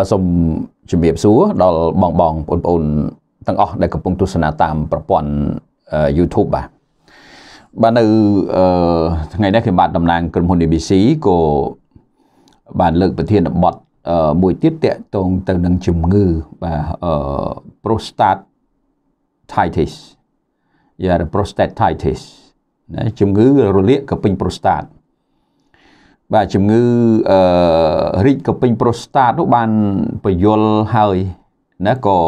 បាទសូមជម្រាបសួរដល់បងបងបងប្អូនទាំងអស់ដែលកំពុងទស្សនាតាមប្រព័ន្ធ YouTube បាទបាទនៅថ្ងៃនេះខ្ញុំបាទតំណាងក្រុមហ៊ុន ABC ក៏បានលើកប្រធានបទមួយទៀតតកតងទៅនឹងជំងឺបាទ prostate titis យ៉ា prostate titis ណាជំងឺរលាកកពេញ prostate បាទជំងឺអឺរីកកពេញប្រូស្តាត នោះបានបញ្យលហើយណាក៏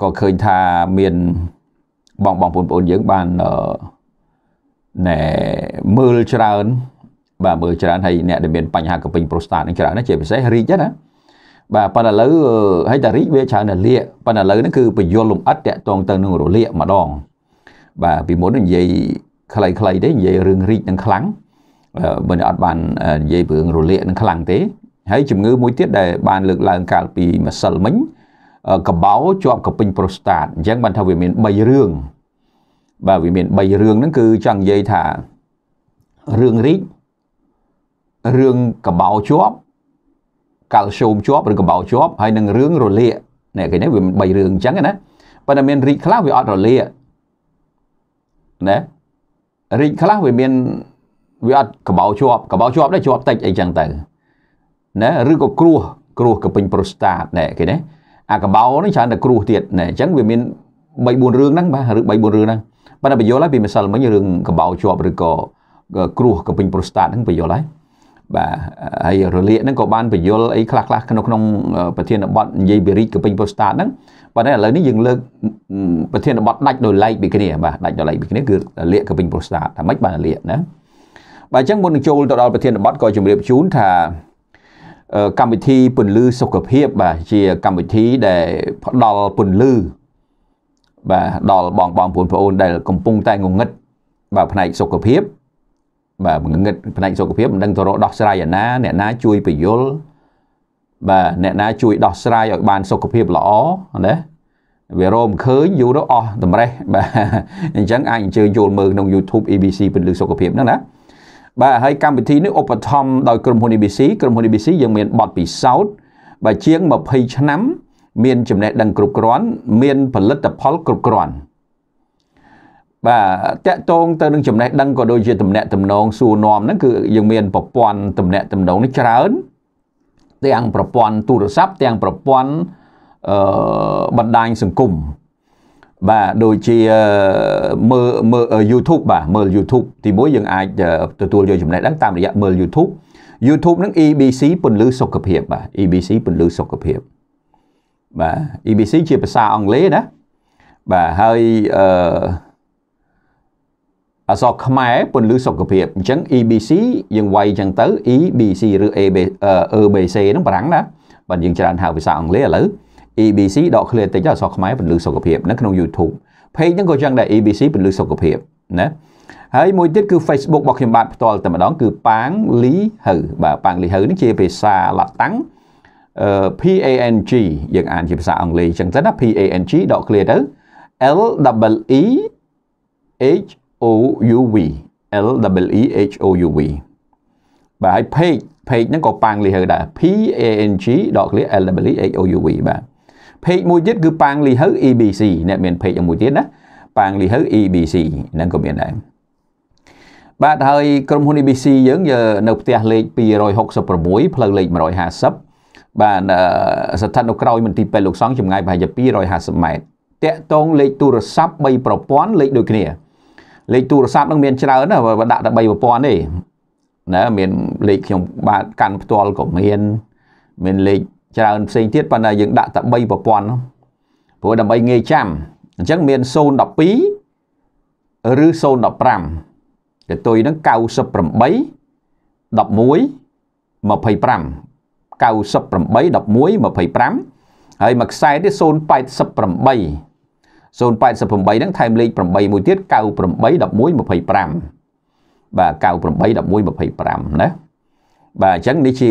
ក៏ឃើញថាមានបងបងបងប្អូនយើងបានណែមើលច្រើនបាទមើលច្រើនហើយអ្នកដែលមានបញ្ហាកពេញប្រូស្តាតនឹងច្រើនណាជាពិសេសរីកណាបាទប៉ុន្តែឥឡូវហើយតារីកវាច្រើនតែលាកប៉ុន្តែឥឡូវហ្នឹងគឺបញ្យលលំអិតតាក់ទងទៅនឹងរលាក ម្ដង បាទពីមុននិយាយខ្លីៗទេនិយាយរឿងរីកនឹងខ្លាំងបើអត់បាននិយាយរឿងរលាកនឹងខ្លាំងទេហើយជំងឺមួយទៀតដែលបានលើកឡើងកាលពីម្សិលមិញកបោជាប់កពេញប្រូស្តាតអញ្ចឹងបានថាវាមាន3រឿងបាទវាមាន3រឿងហ្នឹងគឺចង់និយាយថារឿងរីករឿងកបោជាប់កាល់ស្យូមជាប់ឬកបោជាប់ហើយនឹងរឿងរលាកនេះគេនេះវាមាន3រឿងអញ្ចឹងណាប៉ុន្តែមានរីកខ្លះវាអត់រលាកណារីកខ្លះវាមានវាអត់កបោជាប់កបោជាប់ដែរជាប់តិចអីចឹងទៅណាឬក៏គ្រោះគ្រោះកពេញប្រូស្តាតណែគេណាអាកបោនេះច្រើនតែគ្រោះទៀតណែអញ្ចឹងវាមាន3 4រឿងហ្នឹងបាទឬ3 4រឿងហ្នឹងប៉ុន្តែបញ្យល់ហើយពីម្សិលមិញរឿងកបោជាប់ឬក៏គ្រោះកពេញប្រូស្តាតហ្នឹងបញ្យល់ហើយបាទហើយរលាកហ្នឹងក៏បានបញ្យល់អីខ្លះខ្លះក្នុងក្នុងប្រធានបទនិយាយពីរីកកពេញប្រូស្តាតហ្នឹងប៉ុន្តែឥឡូវនេះយើងលើកប្រធានបទដាច់ដោយឡែកពីគ្នាបាទដាច់ដោយឡែកពីគ្នាគឺរលាកកពេញប្រូស្តាតតែមិនបានរលាកណាបាទអញ្ចឹងមុននឹងចូលទៅដល់ប្រធានបទក៏ជម្រាបជូនថាកម្មវិធីពន្លឺសុខភាពបាទជាកម្មវិធីដែលផ្ដល់ពន្លឺបាទដល់បងបងប្អូនប្អូនដែលកំពុងតែងងឹតបាទផ្នែកសុខភាពបាទងងឹតផ្នែកសុខភាពមិនដឹងទៅរកដោះស្រាយអាណាអ្នកណាជួយពយលបាទអ្នកណាជួយ ដោះស្រាយឲ្យបានសុខភាពល្អណាវារោមឃើញយូរទៅអស់តម្រេះបាទអញ្ចឹងអាចអញ្ជើញចូលមើលក្នុង YouTube ABC ពន្លឺសុខភាពហ្នឹងណាបាទហើយកម្មវិធីនេះឧបត្ថម្ភដោយក្រុមហ៊ុន ABC ក្រុមហ៊ុន ABC យើងមានប័ណ្ណពិសោធន៍បាទជាង20ឆ្នាំមានចំណេះដឹងគ្រប់គ្រាន់ មានផលិតផលគ្រប់គ្រាន់បាទតកតងទៅនឹងចំណេះដឹងក៏ដូចជាតំណែងតំណងសួរនាំហ្នឹងគឺយើងមានប្រព័ន្ធតំណែងតំណងនេះច្រើនទាំងប្រព័ន្ធទូរស័ព្ទទាំងប្រព័ន្ធអឺបណ្ដាញសង្គមបាទដូចជាមើលមើល YouTube បាទមើល YouTube ទីមួយយើងអាចទទួលយកចំណេះដឹងតាមរយៈមើល YouTube YouTube នឹង EBC ពន្លឺសុខភាពបាទ EBC ពន្លឺសុខភាពបាទ EBC ជាភាសាអង់គ្លេសណាបាទហើយអឺអសរខ្មែរពន្លឺសុខភាពអញ្ចឹង EBC យើងវាយអញ្ចឹងទៅ EBC ឬ EBC ហ្នឹងបារាំងណាបាទយើងច្រើនហៅភាសាអង់គ្លេសឥឡូវ EBC ដក clear តិចអក្សរខ្មែរពលឺសុខភាពនៅក្នុង YouTube page ហ្នឹងក៏ចឹងដែរ EBC ពលឺសុខភាពណាហើយមួយទៀតគឺ Facebook របស់ខ្ញុំបាទផ្ទាល់តែម្ដងគឺប៉ាងលីហៅបាទប៉ាងលីហៅនេះជាភាសាឡាតាំង PANG យើងអានជាភាសាអង់គ្លេសចឹងទៅណា PANG ដក clear ទៅ L E E H O U V L E E H O U V បាទហើយ page page ហ្នឹងក៏ប៉ាងលីហៅដែរ P A N G ដក clear L E H O U V បាទ page មួយទៀតគឺប៉ាងលីហៅ EBC អ្នកមាន page មួយទៀតណាប៉ាងលីហៅ EBC ហ្នឹងក៏មានដែរបាទហើយក្រុមហ៊ុន EBC យើងនៅផ្ទះលេខ266ផ្លូវលេខ150បាទស្ថិតនៅក្រោយមន្ទីរពេទ្យលោកសង្ឃចម្ងាយប្រហែលជា250ម៉ែត្រតាក់ទងលេខទូរស័ព្ទ3ប្រព័ន្ធលេខដូចគ្នាលេខទូរស័ព្ទនឹងមានច្រើនណាបើដាក់តែ3ប្រព័ន្ធទេណាមានលេខខ្ញុំបាទកាន់ផ្ទាល់ក៏មានមានលេខច្រើនផ្សេងទៀតប៉ុន្តែយើងដាក់តែ3ប្រព័ន្ធព្រោះដើម្បីងាយចាំអញ្ចឹងមាន012ឬ015កតុយហ្នឹង98 11 25 98 11 25ហើយមួយខ្សែទៀត088 088ហ្នឹងថែមលេខ8មួយទៀត98 11 25បាទ98 11 25ណាបាទអញ្ចឹងនេះជា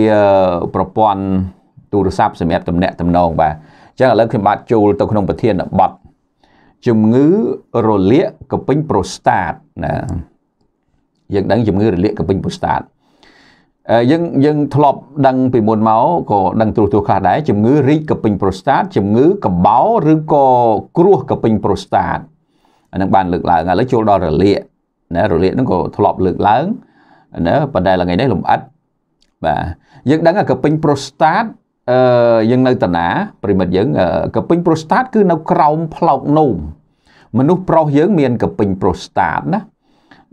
ប្រព័ន្ធទូរស័ព្ទសម្រាប់ទំនាក់ទំនងបាទអញ្ចឹងឥឡូវខ្ញុំបាទចូលទៅក្នុងប្រធានបទជំងឺរលាកកពិញប្រូស្តាតណាយើងដឹងជំងឺរលាកកពិញប្រូស្តាតយើងយើងធ្លាប់ដឹងពីមុនមកក៏ដឹងត្រួសត្រាសខ្លះដែរជំងឺរីកកពិញប្រូស្តាតជំងឺកំបោរឬក៏គ្រោះកពិញប្រូស្តាតអានឹងបានលើកឡើងឥឡូវចូលដល់រលាកណារលាកហ្នឹងក៏ធ្លាប់លើកឡើងណាប៉ុន្តែថ្ងៃនេះលំអិតបាទយើងដឹងថាកពិញប្រូស្តាតអឺយើងនៅ តាណាប្រិមិត្តយើងកពេញប្រូស្តាត គឺនៅក្រោមផ្លោកនោមមនុស្សប្រុសយើងមានកពេញប្រូស្តាតណា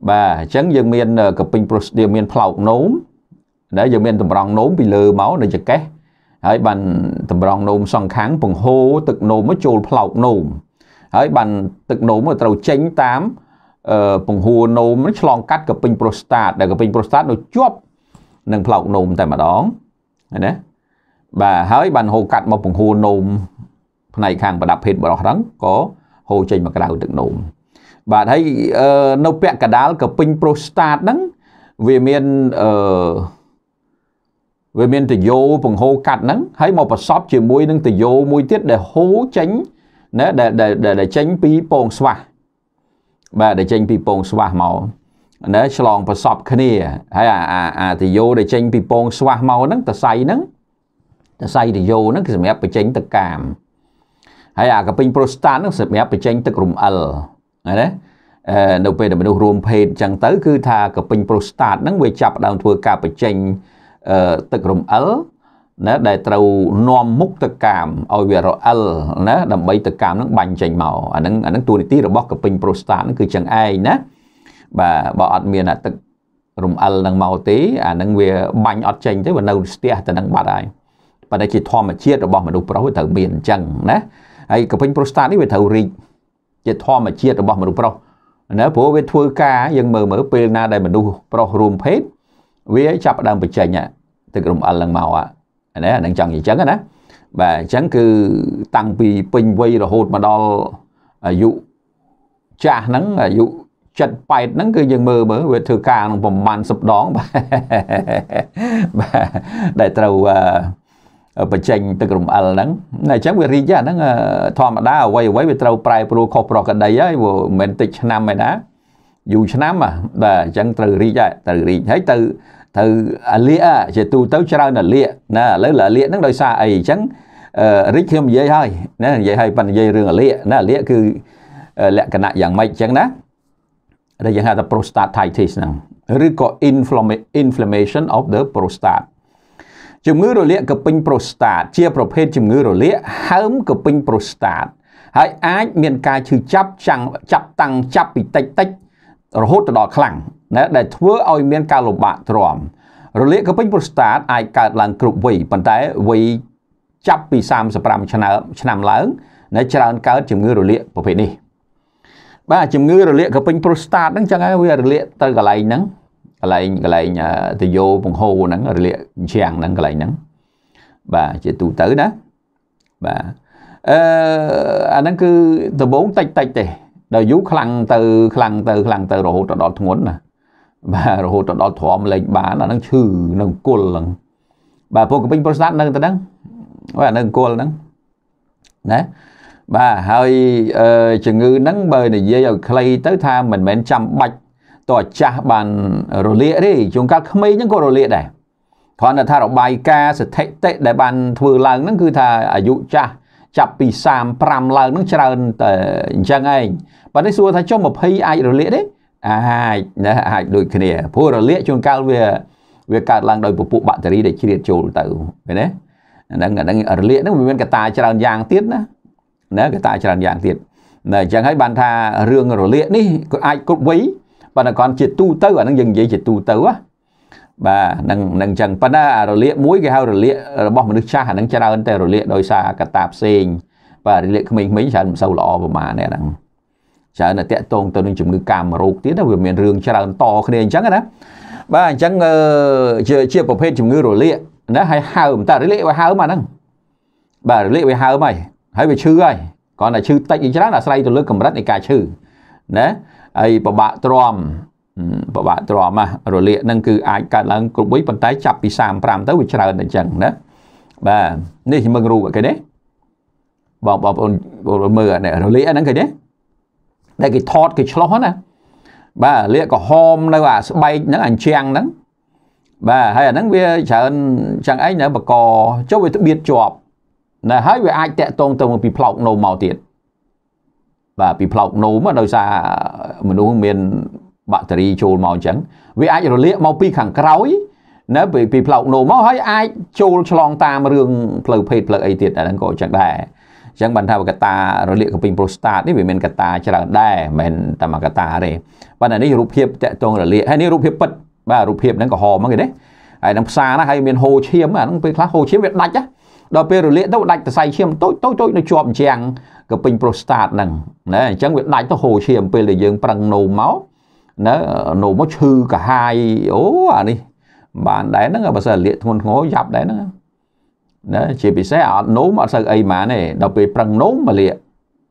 បាទអញ្ចឹងយើងមានកពេញប្រូស្តាតមានផ្លោកនោមដែលយើងមានតម្រង់នោមពីលើមកនៅចកេះហើយបានតម្រង់នោមសងខាង ពង្ហូរទឹកនោមមកចូលផ្លោកនោមហើយបានទឹកនោមត្រូវចេញតាមពង្ហួរនោមឆ្លងកាត់កពេញប្រូស្តាត ដែលកពេញប្រូស្តាតនៅជាប់នឹងផ្លោកនោមតែម្ដងណាបាទហើយបានហូរកាត់មកពង្ហួរនោមផ្នែកខាងប្រដាប់ភេទបរោះហ្នឹងក៏ហូរចេញមកក្រៅទឹកនោមបាទហើយនៅពាក់កដាលក៏ពេញប្រូស្តាតហ្នឹងវាមានអឺវាមានតយោពង្ហូរកាត់ហ្នឹងហើយមកប្រសពជាមួយនឹងតយោមួយទៀតដែលហូរចេញណាដែលដែលចេញពីពងស្វះបាទដែលចេញពីពងស្វះមកណាឆ្លងប្រសពគ្នាហើយអាអាតយោដែលចេញពីពងស្វះមកហ្នឹងតសៃហ្នឹងសៃតយោហ្នឹងគឺសម្រាប់បញ្ចេញទឹកកាមហើយអាកពេញប្រូស្តាតហ្នឹងសម្រាប់បញ្ចេញទឹករំអិលណានៅពេលដែលមនុស្សរួមភេទអញ្ចឹងទៅ គឺថាកពេញប្រូស្តាតហ្នឹងវាចាប់ដើមធ្វើការបញ្ចេញទឹករំអិលណាដែលត្រូវនាំមុខទៅកាមឲ្យវារអិលណាដើម្បីទៅកាមនឹងបាញ់ចេញមកអាហ្នឹងអាហ្នឹងតួនាទីរបស់កពេញប្រូស្តាតហ្នឹងគឺចឹងឯងណាបាទបើអត់មានអាទឹករំអិលហ្នឹងមកទេអាហ្នឹងវា បាញ់អត់ចេញទេវានៅស្ទះតែនឹងបាត់ហើយប៉ុន្តែជាធម្មជាតិរបស់មនុស្សប្រុសត្រូវមានអញ្ចឹងណាហើយកពេញប្រូស្តាតនេះវាត្រូវរីកជាធម្មជាតិរបស់មនុស្សប្រុសណាព្រោះវាធ្វើការយើងមើលមើលពេលណាដែលមនុស្សប្រុសរួមភេទវាចាប់ដើមបញ្ចេញទឹករំអិលឡើងមកណាអានឹងចង់និយាយអញ្ចឹងណាបាទអញ្ចឹងគឺតាំងពីពេញវ័យរហូតមកដល់អាយុចាស់ហ្នឹងអាយុចិត្តប៉ែតហ្នឹងគឺយើងមើលមើលវាធ្វើការនឹងប្រហែល10ដងបាទបាទដែលត្រូវអឺបញ្ចេញទឹករំអិលហ្នឹងអញ្ចឹងវារីកហ្នឹងធម្មតាអ្វីអ្វីវាត្រូវប្រែប្រួលខុសប្រក្រតីហើយមិនមែនតិចឆ្នាំឯណាយូរឆ្នាំបាទអញ្ចឹងត្រូវរីកដែរត្រូវរីកហើយទៅទៅអាលៀកជាទូទៅច្រើនអាលៀកណាឥឡូវអាលៀកហ្នឹងដោយសារអីអញ្ចឹងរីកខ្ញុំនិយាយហើយណានិយាយហើយប៉ិននិយាយរឿងអាលៀកណាអាលៀកគឺលក្ខណៈយ៉ាងម៉េចអញ្ចឹងណាដែលយើងហៅថា prostatitis ហ្នឹងឬក៏ inflammation of the prostate ជំងឺរលាកកពិញប្រូស្តាតជាប្រភេទជំងឺរលាកហើមកពិញប្រូស្តាត ហើយអាចមានការឈឺចាប់ចាំងចាប់តាំងចាប់ពីតិចតិចរហូតទៅដល់ខ្លាំងណាដែលធ្វើឲ្យមាន ការលំបាកទ្រាំរលាកកពិញប្រូស្តាតអាចកើតឡើងគ្រប់វ័យប៉ុន្តែវ័យចាប់ពី35ឆ្នាំឆ្នាំឡើងនៅច្រើនកើតជំងឺរលាកប្រភេទនេះបាទជំងឺរលាកកពិញប្រូស្តាតហ្នឹងចឹងហើយវារលាក ទៅកន្លែងហ្នឹងកន្លែងកន្លែងតយោពង្ហូរហ្នឹងរលាកជៀងហ្នឹងកន្លែងហ្នឹងបាទជាទូទៅណាបាទអឺអាហ្នឹងគឺដំបូងតិចតិចទេដល់យូរខ្លាំងទៅខ្លាំងទៅខ្លាំងទៅរហូតដល់ធ្ងន់ណាបាទរហូតដល់ទ្រាំលេខបានអាហ្នឹងឈឺនៅគល់ហ្នឹងបាទពួកកពេញប្រសាទនៅទៅហ្នឹងអូអានៅគល់ហ្នឹងណាបាទហើយជំងឺហ្នឹងបើនិយាយឲ្យខ្លីទៅថាមិនមែនចាំបាច់តើចាស់បានរលាកទេជួនកាលក្មេងហ្នឹងក៏រលាកដែរគ្រាន់តែថារបាយការណ៍ស្ថិតិដែលបានធ្វើឡើងហ្នឹងគឺថាអាយុចាស់ចាប់ពី35ឡើងហ្នឹងច្រើនតែអញ្ចឹងឯងបើនេះសួរថាចុះ20អាចរលាកទេអាចណាអាចដូចគ្នាព្រោះរលាកជួនកាលវា វាកើតឡើងដោយពពុះបាក់តេរីដែលជ្រៀតចូលទៅឃើញទេហ្នឹងហ្នឹងរលាកហ្នឹងវាមានកត្តាច្រើនយ៉ាងទៀតណាណាកត្តាច្រើនយ៉ាងទៀតណាអញ្ចឹងហើយបានថារឿងរលាកនេះក៏អាចគ្រប់វ័យប៉ុន្តែគាត់ជាទូទៅអានឹងយើងនិយាយជាទូទៅណាបាទនឹងនឹងអញ្ចឹងប៉ុន្តែអារលាកមួយគេហៅរលាករបស់មនុស្សចាស់អានឹងច្រើនតែរលាកដោយសារកត្តាផ្សេងបាទរលាកក្មេងៗច្រើនមិនសូវល្អប្រមាណទេអាហ្នឹងច្រើនតែតកតងទៅនឹងជំងឺកាមរោគទៀតវាមានរឿងច្រើនតគ្នាអញ្ចឹងណាបាទអញ្ចឹងជាជាប្រភេទជំងឺរលាកណាហើយហើមតារលាកវាហើមអាហ្នឹងបាទរលាកវាហើមហើយហើយវាឈឺហើយគ្រាន់តែឈឺតិចអីច្រើនអាស្រ័យទៅលើកម្រិតនៃការឈឺណាហើយពិបាកទ្រាំពិបាកទ្រាំណារលាកហ្នឹងគឺអាចកើតឡើងគ្រប់វ័យប៉ុន្តែចាប់ពី35ទៅវាច្រើនតែអញ្ចឹងណាបាទនេះជាមឹងរូបគេទេបងបងប្អូនមើលអានេះរលាកហ្នឹងគេទេដែលគេថតគេឆ្លោះណាបាទលាកក្រហមនៅអាស្បែកហ្នឹងអញ្ចាំងហ្នឹងបាទហើយអាហ្នឹងវាច្រើនចឹងឯងនៅបកចុះវាត្បៀតជាប់ណាហើយវាអាចតាក់ទងទៅពីផ្លោកនោមមកទៀតបាទពីផ្លោកនោមដោយសារមនុស្សមានបាក់តេរីចូលមកអញ្ចឹងវាអាចរលាកមកពីខាងក្រោយណាពីពីផ្លោកនោមមកហើយអាចចូលឆ្លងតាមរឿងផ្លូវភេទផ្លូវអីទៀតតែហ្នឹងក៏អញ្ចឹងដែរអញ្ចឹងបានថាកតារលាកកំពីងប្រូស្តាតនេះវាមានកតាច្រើនដែរមិនមែនតែមួយកតាទេប៉ុន្តែនេះរូបភាពតកតងរលាកហើយនេះរូបភាពពិតបាទរូបភាពហ្នឹងក៏ហមហ្នឹងគេណាហើយនឹងផ្សារណាហើយមានហូរឈាមអាហ្នឹងពេលខ្លះហូរឈាមវាដាច់ណាដល់ពេលរលាកទៅដាច់សរសៃឈាមតូចតូចតូចនៅជាប់ជាងកពេញប្រូស្តាតហ្នឹងណាអញ្ចឹងវាដាច់ទៅហូរឈាមពេលដែលយើងប្រឹងនោមមកណានោមមកឈឺកាហាយអូអានេះបានដែរហ្នឹងបើសិនលាកធ្ងន់ធ្ងរយ៉ាប់ដែរហ្នឹងណាជាពិសេសអត់នោមអត់សូវអីម៉ានទេដល់ពេលប្រឹងនោមមកលាក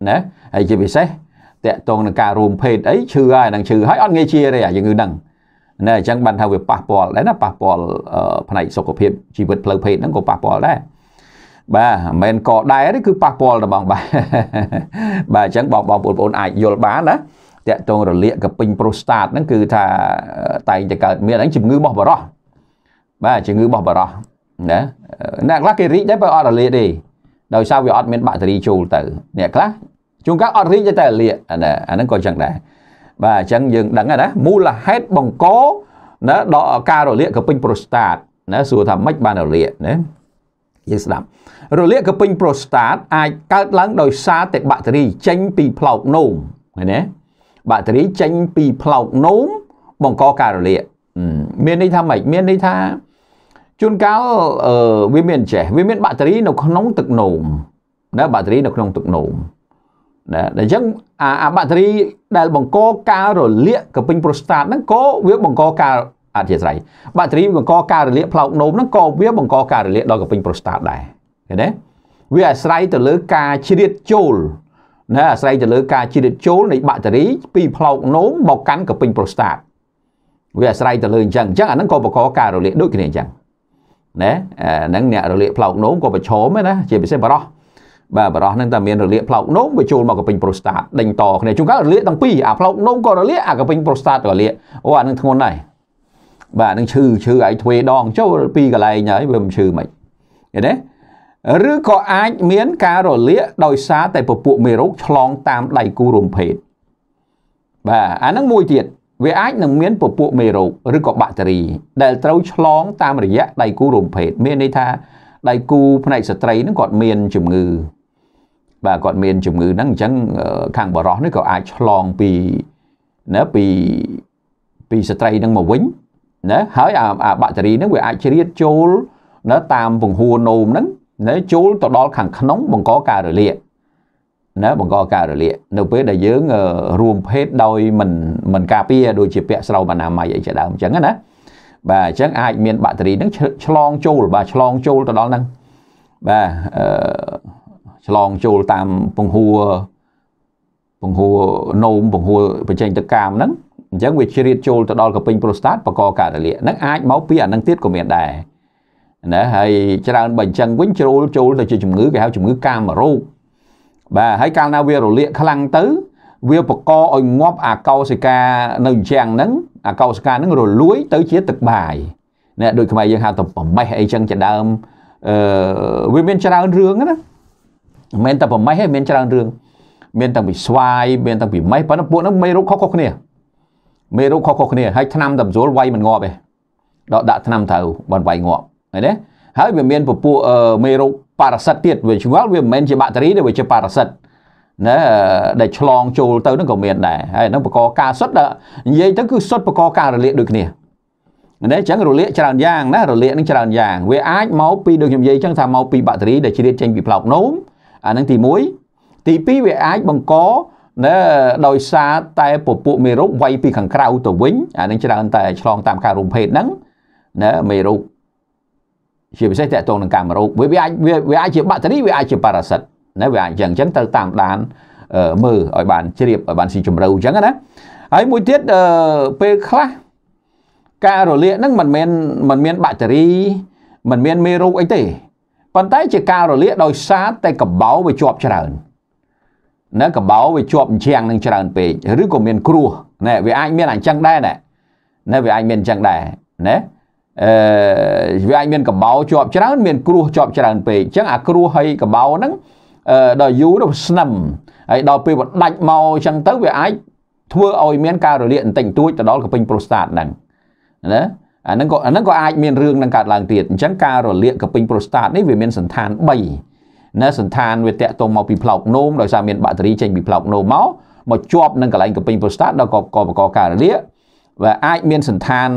ណាហើយជាពិសេសតកតងនឹងការរួមភេទអីឈឺហើយនឹងឈឺហើយអត់ងាយជាទេអាយើងហ្នឹងណាអញ្ចឹងបានថាវាប៉ះពាល់ដែរណាប៉ះពាល់ផ្នែកសុខភាពជីវិតផ្លូវភេទហ្នឹងក៏ប៉ះពាល់ដែរបាទមិនមែនកដែរទេគឺប៉ះពាល់ដល់បងបាទបាទអញ្ចឹងបងបងបងប្អូនអាចយល់បានណាតាក់ទងរលាកកពេញប្រូស្តាតហ្នឹងគឺថាតែងតែកើតមានហ្នឹងជំងឺបោះបរោះបាទជំងឺបោះបរោះណាអ្នកខ្លះគេរីកដែរបើអត់រលាកទេដោយសារវាអត់មានបាក់តេរីចូលទៅអ្នកខ្លះជួនកាលអត់រីកតែរលាកណាអាហ្នឹងក៏ចឹងដែរបាទអញ្ចឹងយើងដឹងណាមូលហេតុបង្កណាដល់ការរលាកកពេញប្រូស្តាតណាសួរថាម៉េចបានរលាកណាយើងស្ដាប់រលាកកពេញប្រូស្តាត អាចកើតឡើងដោយសារតែបាក់តេរីចេញពីផ្លោកនោមឃើញទេបាក់តេរីចេញពីផ្លោកនោមបង្កការរលាកមានន័យថាម៉េចមានន័យថាជួនកាលវាមានចេះវាមានបាក់តេរីនៅក្នុងទឹកនោមណាបាក់តេរីនៅក្នុងទឹកនោមណាអញ្ចឹងអាបាក់តេរីដែលបង្កការរលាកកពេញប្រូស្តាតហ្នឹងក៏វាបង្កការអធិស្ឋានបាក់តេរីបង្កការរលាកផ្លោកនោមហ្នឹងក៏វាបង្កការរលាកដល់កំពេញប្រូស្តាតដែរឃើញទេវាអាស្រ័យទៅលើការជ្រៀតចូលណាអាស្រ័យទៅលើ ការជ្រៀតចូលនៃបាក់តេរីពីផ្លោកនោមមកកាន់កំពេញប្រូស្តាត វាអាស្រ័យទៅលើអញ្ចឹងអញ្ចឹងអាហ្នឹងក៏បង្កការរលាកដូចគ្នាអញ្ចឹងណាហ្នឹងអ្នករលាកផ្លោកនោមក៏ប្រឈមដែរណាជាពិសេសបរោះបាទបរោះហ្នឹងតែមានរលាកផ្លោកនោមវាចូលមកកពេញប្រូស្តាតដេញតគ្នាជួនកាលរលាកទាំងពីរអាផ្លោកនោមក៏រលាកអាកពេញប្រូស្តាតក៏រលាកអូអានឹងធ្ងន់ដែរបាទនឹងឈឺឈឺឯទ្វេដងចូលពីកន្លែងហើយវាមិនឈឺមិនឃើញទេឬក៏អាចមានការរលាកដោយសារតែពពួកមេរោគឆ្លងតាមដៃគូរួមភេទបាទអានឹងមួយទៀតវាអាចនឹងមានពពួកមេរោគឬក៏បាក់តេរីដែលត្រូវឆ្លង តាមរយៈដៃគូរួមភេទមានន័យថាដៃគូផ្នែកស្ត្រីហ្នឹងគាត់មានជំងឺបាទគាត់មានជំងឺហ្នឹងអញ្ចឹងខាងបរោះនេះក៏អាចឆ្លងពីណាពីពីស្ត្រីហ្នឹងមកវិញណាហើយអាបាក់តេរីហ្នឹងវាអាចជ្រៀតចូលណាតាមពង្ហួរនោមហ្នឹងណាចូលទៅដល់ខាងក្នុងបង្កការរលាកណាបង្កការរលាកនៅពេលដែលយើងរួមភេទដោយមិនមិនការពារដូចជាពាក់ស្រោបអនាម័យអីជាដើមអញ្ចឹងណាបាទអញ្ចឹងអាចមានបាក់តេរីហ្នឹងឆ្លងចូលបាទឆ្លងចូលទៅដល់ហ្នឹងបាទអឺឆ្លងចូលតាមពង្ហួរពង្ហួរនោមពង្ហួរបញ្ចេញទឹកកាមហ្នឹងអញ្ចឹងវាជ្រៀតចូលទៅដល់កពេញប្រូស្តាតបកកាតលៈនឹងអាចមកពីអានឹងទៀតក៏មានដែរណាហើយច្រើនបើអញ្ចឹងវិញជ្រុលចូលទៅជាជំងឺគេហៅជំងឺកាមរោគបាទហើយកាលណាវារលាកខ្លាំងទៅវាបកឲ្យងាប់អាកោសិកានៅជាងហ្នឹងអាកោសិកាហ្នឹងរលួយ ទៅជាទឹកបាយណែដូចខ្មែរយើងហៅទៅប្រមេះអីចឹងជាដើមអឺវាមានច្រើនរឿងណាមិនមែនតែប្រមេះទេមានច្រើនរឿងមានទាំងពីស្វាយមានទាំងពីមេះប៉ុន្តែពួកហ្នឹងមិនរោគខុសៗគ្នាមេរោគខុសៗគ្នាហើយថ្នាំតម្រួលវាយមិនងាប់ទេដល់ដាក់ថ្នាំត្រូវបានវាយងាប់ឃើញទេហើយវាមានពពួកមេរោគប៉ារ៉ាសិតទៀតវាឆ្ងល់វាមិនមែនជាបាក់តេរីទេវាជាប៉ារ៉ាសិតណាដែលឆ្លងចូលទៅនឹងក៏មានដែរហើយនឹងបកកការសុទ្ធនិយាយទៅគឺសុទ្ធបកកការរលាកដូចគ្នាណាអញ្ចឹងរលាកច្រើនយ៉ាងណារលាកនឹងច្រើនយ៉ាងវាអាចមកពីដូចខ្ញុំនិយាយអញ្ចឹងថាមកពីបាក់តេរីដែលជ្រៀតចេញពីផ្លោកនោមអានឹងទី1ទី2វាអាចបង្កណែដោយសារតែពពួកមេរោគវាយពីខាងក្រៅទៅវិញ អានឹងច្រើនតែឆ្លងតាមការរំភេតហ្នឹងណែមេរោគជាពិសេសតកតងនឹងកាមរោគវាអាចវាអាចជាបាក់តេរីវាអាចជាប៉ារ៉ាសិតណាវាអាចអញ្ចឹងអញ្ចឹងត្រូវតាមដានមើលឲ្យបានជ្រាបឲ្យបានស៊ីជម្រៅអញ្ចឹងណាហើយមួយទៀតពេលខ្លះការរលាកហ្នឹងមិនមែនមិនមានបាក់តេរី មិនមានមេរោគអីទេប៉ុន្តែជាការរលាកដោយសារតែកបោវាជាប់ច្រើននៅកបោវាជាប់អញ្ចាំងនឹងច្រើនពេកឬក៏មានគ្រោះណែវាអាចមានអញ្ចឹងដែរណែណែវាអាចមានអញ្ចឹងដែរណែអឺវាអាចមានកបោជាប់ច្រើនមានគ្រោះជាប់ច្រើនពេកអញ្ចឹងអាគ្រោះហើយកបោហ្នឹងអឺដល់យូរទៅស្នឹមហើយដល់ពេលវាដាច់មកអញ្ចឹងទៅវាអាចធ្វើឲ្យមានការរលាកបន្តិចតួចទៅដល់កពេញប្រូស្តាតហ្នឹងណាអាហ្នឹងក៏អាហ្នឹងក៏អាចមានរឿងនឹងកើតឡើងទៀតអញ្ចឹងការរលាកកពេញប្រូស្តាតនេះវាមានសន្តាន3ណាសន្តានវាតាក់ទងមកពីផ្លោកនោមដោយសារមានបាក់តេរីចេញពីផ្លោកនោមមកមកជាប់នឹងកន្លែងកំពេញប្រូស្តាតដល់ក៏កបកការលាកវាអាចមានសន្តាន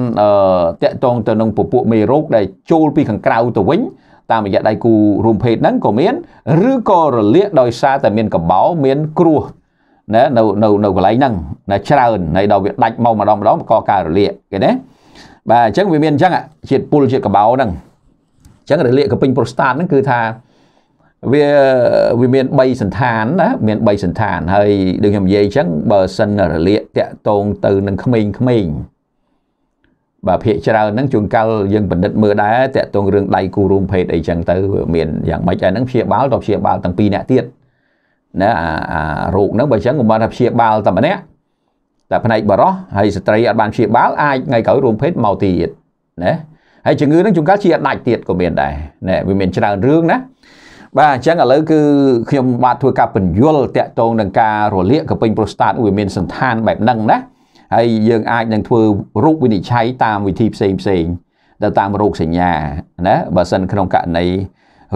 តាក់ទងទៅនឹងពពួកមេរោគដែលចូលពីខាងក្រៅទៅវិញតាមរយៈដៃគូរួមភេទហ្នឹងក៏មានឬក៏រលាកដោយសារតែមានកំបោរមានគ្រោះណានៅនៅនៅកន្លែងហ្នឹងណាច្រើនហើយដល់វាដាច់មកម្ដងម្ដងក៏ការរលាកគេណាបាទអញ្ចឹងវាមានអញ្ចឹងជាតិពុលជាតិកបោរហ្នឹងអញ្ចឹងរលាកកពេញប្រូស្តាតហ្នឹងគឺថាវាវាមាន3សន្តានណាមាន3សន្តានហើយដូចខ្ញុំនិយាយអញ្ចឹងបើសិនរលាកតាក់តងទៅនឹងក្មេងក្មេងបាទភាកច្រើនហ្នឹងជួនកាលយើងបណ្ឌិតមើលដែរតាក់ទងរឿងដៃគូរួមភេទអីចឹងទៅមានយ៉ាងម៉េចដែរហ្នឹងព្យាបាលតព្យាបាលទាំងពីរអ្នកទៀតណាអារោគហ្នឹងបើចឹងមិនបានថាព្យាបាលតែម្នាក់តែផ្នែកបរោះហើយស្ត្រីអត់បានព្យាបាលអាចថ្ងៃក្រោយរួមភេទមកទៀតណាហើយជំងឺហ្នឹងជួនកាលជាអាចដាច់ទៀតក៏មានដែរណែវាមានច្រើនរឿងណាបាទអញ្ចឹងឥឡូវគឺខ្ញុំបាទធ្វើការបញ្យលតកតងនឹងការរលាកកពេញប្រូស្តាតវាមានសន្តានបែបហ្នឹងណាហើយយើងអាចនឹងធ្វើរូបវិនិច្ឆ័យតាមវិធីផ្សេងផ្សេងទៅតាមរោគសញ្ញាណាបើសិនក្នុងករណី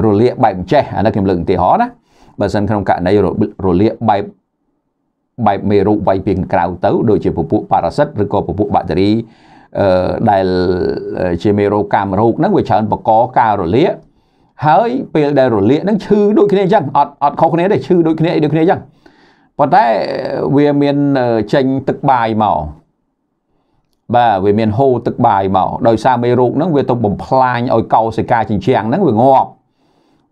រលាកបែបអញ្ចេះអានេះខ្ញុំលើកឧទាហរណ៍ណាបើសិនក្នុងករណីរលាកបែបបែបមេរោគវាយពីក្រៅទៅដូចជាពពួកប៉ារ៉ាសិតឬក៏ពពួកបាក់តេរីអឺដែលជាមេរោគកាមរោគហ្នឹងវាច្រើនបង្កការរលាកហើយពេលដែលរលាកហ្នឹងឈឺដូចគ្នាអញ្ចឹងអត់អត់ខុសគ្នាទេឈឺដូចគ្នាដូចគ្នាអញ្ចឹងប៉ុន្តែវាមានចេញទឹកបាយមកបាទវាមានហូរទឹកបាយមកដោយសារមេរោគហ្នឹងវាទៅបំផ្លាញឲ្យកោសិកាជញ្ជាំងហ្នឹងវាងាប់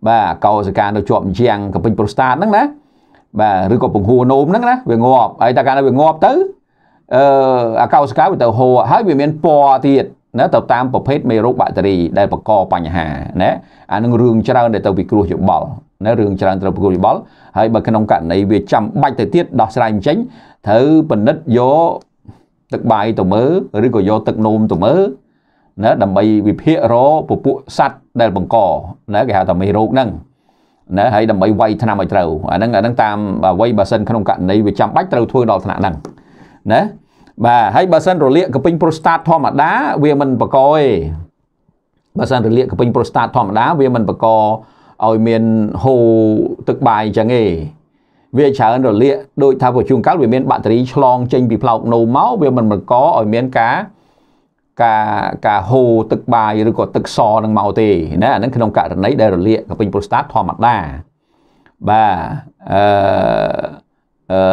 បាទកោសិកានៅជាប់ជញ្ជាំងកំពេញប្រូស្តាតហ្នឹងណា បាទឬក៏ពង្ហួរនោមហ្នឹងណាវាងាប់ហើយតែកាលណាវាងាប់ទៅអឺអាកោសិកាវាទៅហូរហើយវាមានពណ៌ទៀតណាទៅតាមប្រភេទមេរោគបាក់តេរីដែលបង្កបញ្ហាណាអានឹងរឿងច្រើនដែលទៅពិគ្រោះយោបល់ណារឿងច្រើនត្រូវពិគ្រោះយោបល់ហើយបើក្នុងករណីវាចាំបាច់ទៅទៀតដោះស្រាយមិនចេញត្រូវពិនិត្យយកទឹកបាយទៅមើលឬក៏យកទឹកនោមទៅមើលណាដើម្បីវិភាគរពពួកសัตว์ដែលបង្កណាគេហៅថាមេរោគហ្នឹងណាហើយដើម្បីវាយថ្នាំឲ្យត្រូវអាហ្នឹងអាហ្នឹងតាមអ្វីបើសិនក្នុងករណីវាចាំបាច់ត្រូវធ្វើដល់ថ្នាក់ហ្នឹងណាបាទហើយបើសិនរលាកកពេញប្រូស្តាតធម្មតាវាមិនបកទេបើសិនរលាកកពេញប្រូស្តាតធម្មតាវាមិនបកឲ្យមានហូរទឹកបាយអញ្ចឹងទេវាច្រើនរលាកដូចថាពជាងកាលវាមានបាក់តេរីឆ្លង ចេញពីផ្លោកនោមមកវាមិនបង្កឲ្យមានការការការហូរទឹកបាយឬក៏ទឹកសនឹងមកទេ ណាអានឹងក្នុងករណីដែលរលាកកពេញប្រូស្តាតធម្មតាបាទអឺ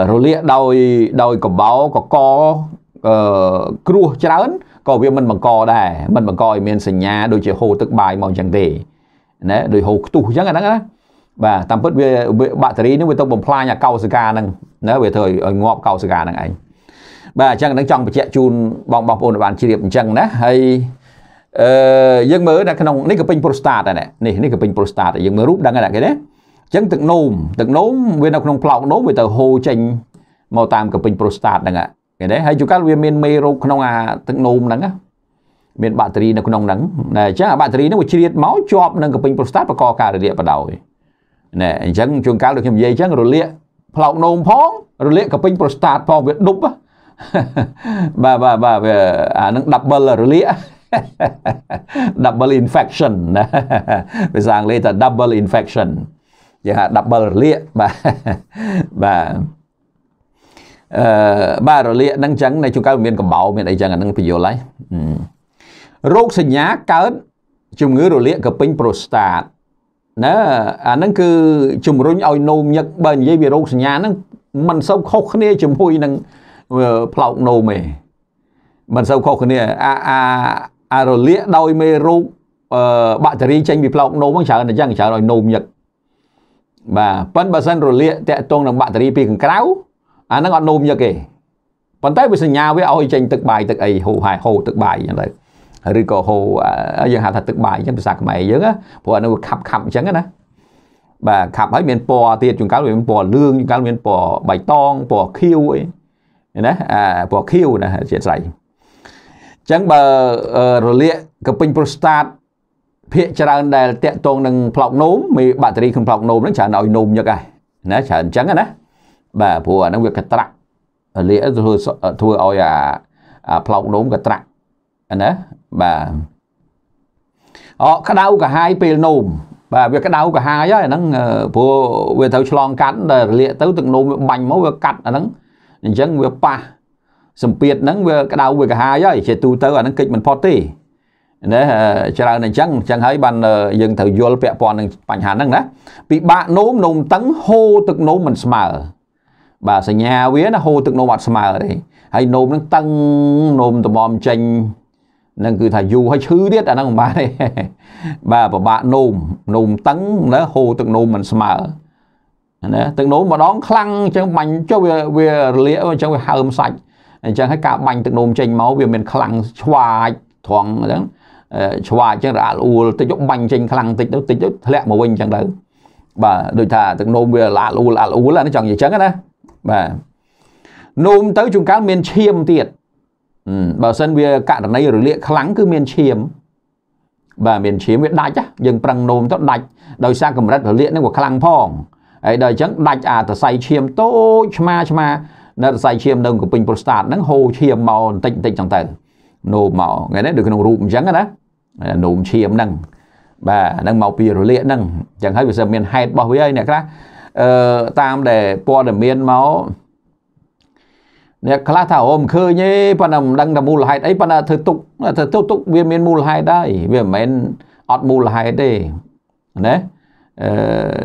រលាកដោយដោយកបោកកអឺគ្រោះច្រើនក៏វាមិនបង្កដែរមិនបង្កឲ្យមានសញ្ញាដូចជាហូរទឹកបាយមកអញ្ចឹងទេណាដោយហូរខ្ទុះអញ្ចឹងអាហ្នឹងណាបាទតាមពិតវាបាក់តេរីនេះវាទៅបំផ្លាញអាកោសិកាហ្នឹងណាវាធ្វើឲ្យងាប់កោសិកាហ្នឹងឯងបាទអញ្ចឹងនឹងចង់បញ្ជាក់ជូនបងបងប្អូនបានជ្រាបអញ្ចឹងណាហើយអឺយើងមើលនៅក្នុងនេះក៏ពេញប្រូស្តាតដែរនេះនេះក៏ពេញប្រូស្តាតយើងមើលរូបដឹងដែរគេណាចឹងទឹកនោមទឹកនោមវានៅក្នុងផ្លោកនោមវាទៅហូរចេញមកតាមកំពេញប្រូស្តាតហ្នឹងឃើញទេហើយជួនកាលវាមានមេរោគក្នុងអាទឹកនោមហ្នឹងមានបាក់តេរីនៅក្នុងហ្នឹងណែអញ្ចឹងអាបាក់តេរីហ្នឹងវាជ្រៀតមកជាប់នឹងកំពេញប្រូស្តាតបកកការរលាកបដោយណែអញ្ចឹងជួនកាលដូចខ្ញុំនិយាយអញ្ចឹងរលាកផ្លោកនោមផងរលាកកំពេញប្រូស្តាតផងវាដប់បាទបាទបាទវាអានឹង double រលាក double infection ណាភាសាអង់គ្លេសថា double infection យើងហៅ double រលាកបាទបាទអឺបាទរលាកហ្នឹងចឹងនៅជួយកៅមានកំបោរមានអីចឹងអាហ្នឹងពយល់ហើយរោគសញ្ញាកើតជំងឺរលាកកពេញប្រូស្តាតណាអាហ្នឹងគឺជំរុញឲ្យនោមញឹកបើនិយាយវារោគសញ្ញាហ្នឹងមិនសូវខុសគ្នាជាមួយនឹងផ្លោកនោមទេមិនសូវខុសគ្នាអាអាអារលាកដោយមេរោគបាក់តេរីចេញពីផ្លោកនោមហ្នឹងច្រើនតែចឹងច្រើនឲ្យនោមញឹកបាទប៉ុន្តែបើសិនរលាកតាក់ទងនឹងបាក់តេរីពីខាងក្រៅអាហ្នឹងអត់នោមយកទេប៉ុន្តែវាសញ្ញាវាឲ្យចេញទឹកបាយទឹកអីហូហែហូទឹកបាយអញ្ចឹងទៅឬក៏ហូយើងហៅថាទឹកបាយអញ្ចឹងភាសាខ្មែរយើងព្រោះអានោះវាខាប់ខាប់អញ្ចឹងណាបាទខាប់ហើយមានពណ៌ទៀតជួនកាលវាមានពណ៌លឿងជួនកាលមានពណ៌បៃតងពណ៌ខៀវអីណាអាពណ៌ខៀវណាជាស្រ័យអញ្ចឹងបើរលាកកពេញប្រូស្តាតភាកច្រើនដែលតាក់ទងនឹងប្លោកនោមមេបាក់តេរីក្នុងប្លោកនោមហ្នឹងច្រើនឲ្យនោមញឹកហើយណាច្រើនអញ្ចឹងណាបាទព្រោះអាហ្នឹងវាកត្រាក់លេធ្វើធ្វើឲ្យអាអាប្លោកនោមកត្រាក់ណាបាទអក្តៅកាហាយពេលនោមបាទវាក្តៅកាហាយហើយអាហ្នឹងព្រោះវាត្រូវឆ្លងកាត់ដែលរលាកទៅទឹកនោមវាបាញ់មកវាកាត់អាហ្នឹងអញ្ចឹងវាប៉ះសម្ពាធហ្នឹងវាក្តៅវាកាហាយហើយជាទូទៅអាហ្នឹងគេចមិនផុតទេណាច្រើនអញ្ចឹងអញ្ចឹងហើយបានយើងត្រូវយល់ពាក់ព័ន្ធនឹងបញ្ហាហ្នឹងណាពិបាកនោមនោមតឹងហូរទឹកនោមមិនស្មើបាទសញ្ញាវាណាហូរទឹកនោមអត់ស្មើទេហើយនោមហ្នឹងតឹងនោមត្មមចេញនឹងគឺថាយូរហើយឈឺទៀតអាហ្នឹងមិនបានទេបាទពិបាកនោមនោមតឹងណាហូរទឹកនោមមិនស្មើណាទឹកនោមម្ដង ខ្លាំងអញ្ចឹងបាញ់ចុះវាវារលាកអញ្ចឹងវាហើមសាច់អញ្ចឹងហើយការបាញ់ទឹកនោមចេញមកវាមានខ្លាំងឆ្វាចត្រង់អញ្ចឹងឆ្វាអញ្ចឹងរអាក់អួលតិចបាញ់ចេញខ្លាំងតិចទៅតិចទៅធ្លាក់មកវិញអញ្ចឹងទៅបាទដូចថាទឹកនោមវាអាក់អួលអាក់អួលអានេះចង់និយាយអញ្ចឹងណាបាទនោមទៅជួនកាលមានឈាមទៀតបើសិនវាករណីរលាកខ្លាំងគឺមានឈាមបាទមានឈាមវាដាច់យើងប្រឹងនោមទៅដាច់ដោយសារកម្រិតរលាកនឹងវាខ្លាំងផងហើយដល់អញ្ចឹងដាច់អាសរសៃឈាមតូចឆ្មាឆ្មា នៅសរសៃឈាមនៅកំពេញប្រូស្តាតហ្នឹងហូរឈាមមកបន្តិចបន្តិចចឹងទៅនោមមកថ្ងៃនេះដូចក្នុងរូបអញ្ចឹងណានោមឈាមហ្នឹងបាទហ្នឹងមកពីរលាកហ្នឹងអញ្ចឹងហើយវាសិនមានហេតុរបស់វាហើយអ្នកខ្លះអឺតាមដែលព័ត៌មានមកអ្នកខ្លះថាអូមិនឃើញទេប៉ុន្តែមិនដឹងថាមូលហេតុអីប៉ុន្តែធ្វើទុកធ្វើទុកទុកវាមានមូលហេតុដែរវាមិនមែនអត់មូលហេតុទេណាអឺ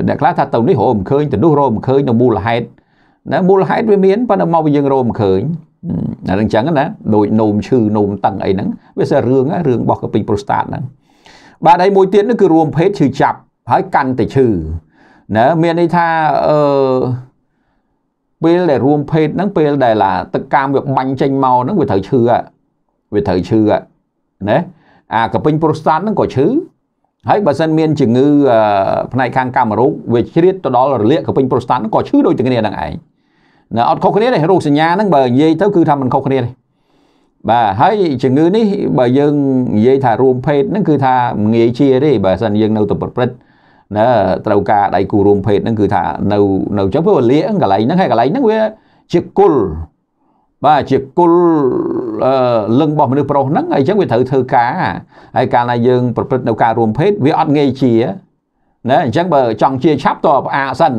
អ្នកខ្លះថាទៅនេះរោមិនឃើញទៅនោះរោមិនឃើញនៅមូលហេតុណាមូលហេតុវាមានប៉ុន្តែមកវាយើងរោមិនឃើញអានឹងចឹងណាដូចនោមឈឺនោមតឹងអីហ្នឹងវាសិរឿងរឿងរបស់កពីប្រូស្តាតហ្នឹងបាទហើយមួយទៀតនោះគឺរួមភេទឈឺចាប់ហើយកាន់តែឈឺណាមានន័យថាអឺពេលដែលរួមភេទហ្នឹងពេលដែលឡាទឹកកាមវាបាញ់ចេញមកហ្នឹងវាត្រូវឈឺវាត្រូវឈឺណាអាកពីប្រូស្តាតហ្នឹងក៏ឈឺហើយបើសិនមានជំងឺ ផ្នែកខាងកាមរោគវាជ្រៀតទៅដល់រលាកកពីប្រូស្តាតហ្នឹងក៏ឈឺដូចតែគ្នាហ្នឹងឯងណាអត់ខុសគ្នាទេរោគសញ្ញាហ្នឹងបើនិយាយទៅគឺថាมันខុសគ្នាទេបាទហើយជំងឺនេះបើយើងនិយាយថារួមភេទហ្នឹងគឺ ថាងាយជាទេបើសិនយើងនៅទៅប្រព្រឹត្តណាត្រូវការដៃគូរួមភេទហ្នឹងគឺថានៅនៅចឹងព្រោះលាកកន្លែងហ្នឹងហើយកន្លែងហ្នឹងវាជាគុលបាទជាគុលលឹងរបស់មនុស្សប្រុសហ្នឹងអីចឹងវាត្រូវធ្វើការហើយកាលណាយើងប្រព្រឹត្តនៅការរួមភេទវាអត់ងាយជាណាអញ្ចឹងបើចង់ជាឆាប់តផ្អាកសិន